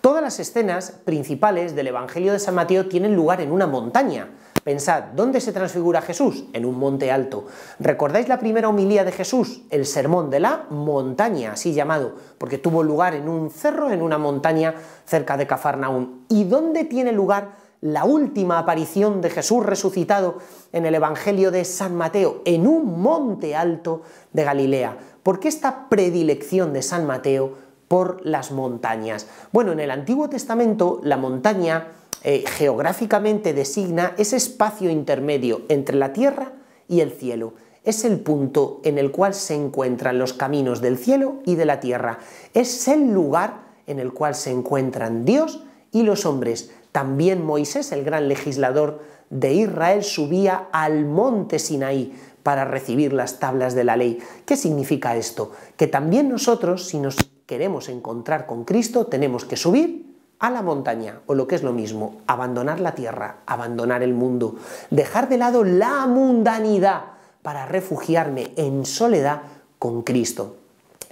Todas las escenas principales del Evangelio de San Mateo tienen lugar en una montaña. Pensad, ¿dónde se transfigura Jesús? En un monte alto. ¿Recordáis la primera homilía de Jesús? El sermón de la montaña, así llamado, porque tuvo lugar en un cerro, en una montaña cerca de Cafarnaum. ¿Y dónde tiene lugar la última aparición de Jesús resucitado en el Evangelio de San Mateo, en un monte alto de Galilea? ¿Por qué esta predilección de San Mateo por las montañas. Bueno, en el Antiguo Testamento la montaña eh, geográficamente designa ese espacio intermedio entre la tierra y el cielo. Es el punto en el cual se encuentran los caminos del cielo y de la tierra. Es el lugar en el cual se encuentran Dios y los hombres. También Moisés, el gran legislador de Israel, subía al monte Sinaí para recibir las tablas de la ley. ¿Qué significa esto? Que también nosotros, si nos queremos encontrar con Cristo, tenemos que subir a la montaña, o lo que es lo mismo, abandonar la tierra, abandonar el mundo, dejar de lado la mundanidad para refugiarme en soledad con Cristo.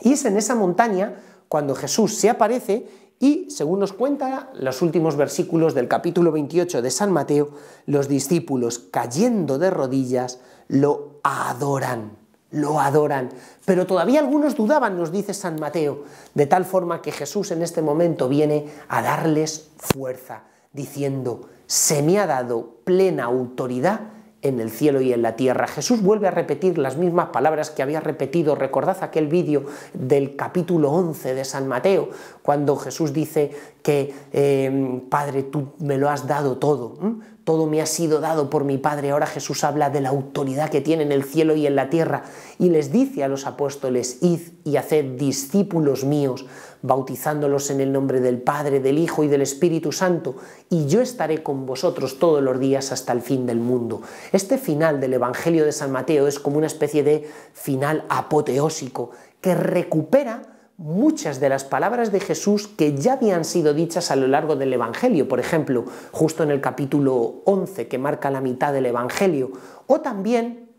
Y es en esa montaña cuando Jesús se aparece y, según nos cuenta los últimos versículos del capítulo 28 de San Mateo, los discípulos, cayendo de rodillas, lo adoran lo adoran. Pero todavía algunos dudaban, nos dice San Mateo, de tal forma que Jesús en este momento viene a darles fuerza, diciendo, se me ha dado plena autoridad en el cielo y en la tierra. Jesús vuelve a repetir las mismas palabras que había repetido. Recordad aquel vídeo del capítulo 11 de San Mateo, cuando Jesús dice que, em, Padre, tú me lo has dado todo, todo me ha sido dado por mi Padre. Ahora Jesús habla de la autoridad que tiene en el cielo y en la tierra y les dice a los apóstoles, id y haced discípulos míos bautizándolos en el nombre del Padre, del Hijo y del Espíritu Santo, y yo estaré con vosotros todos los días hasta el fin del mundo. Este final del Evangelio de San Mateo es como una especie de final apoteósico que recupera muchas de las palabras de Jesús que ya habían sido dichas a lo largo del Evangelio, por ejemplo, justo en el capítulo 11 que marca la mitad del Evangelio, o también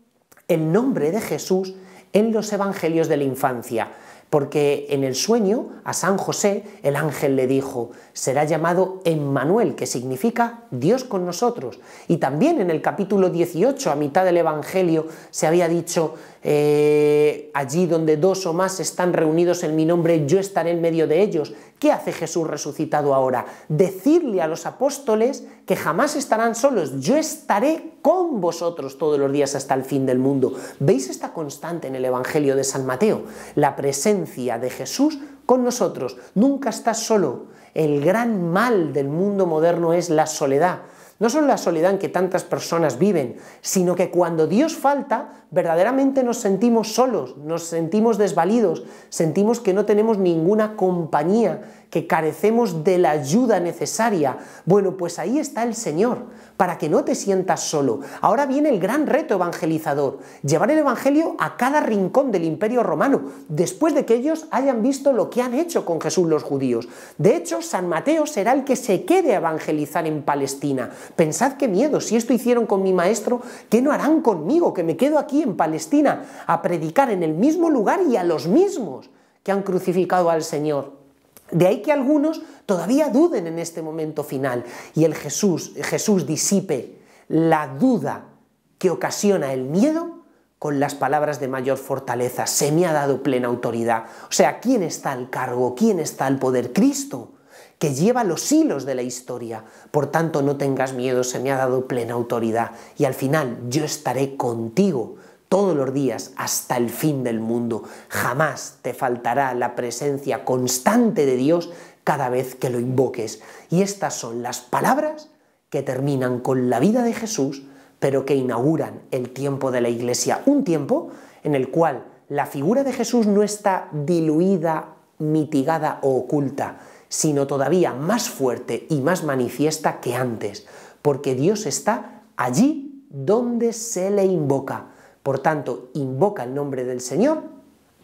el nombre de Jesús en los Evangelios de la infancia porque en el sueño a San José el ángel le dijo, será llamado Emmanuel, que significa Dios con nosotros. Y también en el capítulo 18, a mitad del Evangelio, se había dicho, eh, allí donde dos o más están reunidos en mi nombre, yo estaré en medio de ellos. ¿Qué hace Jesús resucitado ahora? Decirle a los apóstoles que jamás estarán solos, yo estaré con vosotros todos los días hasta el fin del mundo. ¿Veis esta constante en el Evangelio de San Mateo? La presencia de Jesús con nosotros. Nunca estás solo. El gran mal del mundo moderno es la soledad. No solo la soledad en que tantas personas viven, sino que cuando Dios falta, verdaderamente nos sentimos solos, nos sentimos desvalidos, sentimos que no tenemos ninguna compañía, que carecemos de la ayuda necesaria. Bueno, pues ahí está el Señor, para que no te sientas solo. Ahora viene el gran reto evangelizador, llevar el Evangelio a cada rincón del imperio romano, después de que ellos hayan visto lo que han hecho con Jesús los judíos. De hecho, San Mateo será el que se quede a evangelizar en Palestina. Pensad qué miedo, si esto hicieron con mi maestro, ¿qué no harán conmigo? Que me quedo aquí en Palestina a predicar en el mismo lugar y a los mismos que han crucificado al Señor. De ahí que algunos todavía duden en este momento final y el Jesús, Jesús disipe la duda que ocasiona el miedo con las palabras de mayor fortaleza. Se me ha dado plena autoridad. O sea, ¿quién está al cargo? ¿Quién está al poder? Cristo que lleva los hilos de la historia. Por tanto, no tengas miedo, se me ha dado plena autoridad. Y al final, yo estaré contigo todos los días hasta el fin del mundo. Jamás te faltará la presencia constante de Dios cada vez que lo invoques. Y estas son las palabras que terminan con la vida de Jesús, pero que inauguran el tiempo de la Iglesia. Un tiempo en el cual la figura de Jesús no está diluida, mitigada o oculta, sino todavía más fuerte y más manifiesta que antes, porque Dios está allí donde se le invoca por tanto, invoca el nombre del Señor,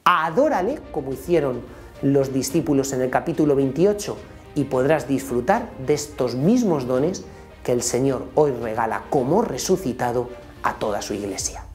adórale como hicieron los discípulos en el capítulo 28 y podrás disfrutar de estos mismos dones que el Señor hoy regala como resucitado a toda su iglesia.